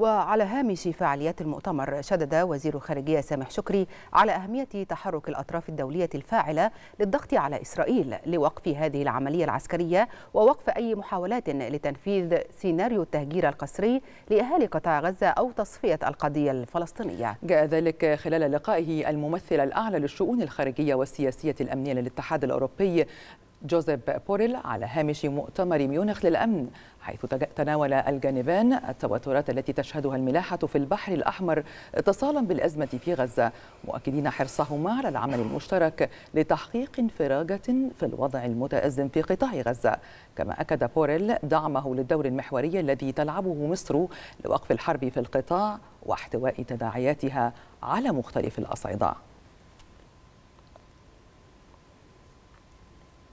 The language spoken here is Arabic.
وعلى هامش فعاليات المؤتمر شدد وزير الخارجية سامح شكري على أهمية تحرك الأطراف الدولية الفاعلة للضغط على إسرائيل لوقف هذه العملية العسكرية ووقف أي محاولات لتنفيذ سيناريو التهجير القسري لأهالي قطاع غزة أو تصفية القضية الفلسطينية جاء ذلك خلال لقائه الممثل الأعلى للشؤون الخارجية والسياسية الأمنية للاتحاد الأوروبي جوزيف بوريل على هامش مؤتمر ميونخ للأمن حيث تناول الجانبان التوترات التي تشهدها الملاحة في البحر الأحمر اتصالا بالأزمة في غزة مؤكدين حرصهما على العمل المشترك لتحقيق انفراجة في الوضع المتأزم في قطاع غزة كما أكد بوريل دعمه للدور المحوري الذي تلعبه مصر لوقف الحرب في القطاع واحتواء تداعياتها على مختلف الأصعدة